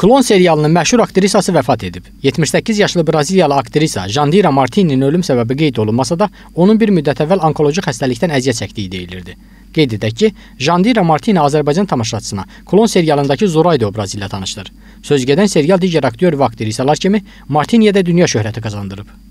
Klon serialının məşhur aktrisası vəfat edib. 78 yaşlı Braziliyalı aktrisa Jandira Martininin ölüm səbəbi qeyd olunmasa da, onun bir müddət əvvəl onkoloji xəstəlikdən əziyyət çəkdiyi deyilirdi. Qeyd edək ki, Jandira Martini Azərbaycan tamaşaçısına Klon serialındakı Zorayda obrazı ilə tanışdır. Sözgedən serial digər aktyor və aktrisalar kimi Martiniyə də dünya şöhrəti qazandırıb.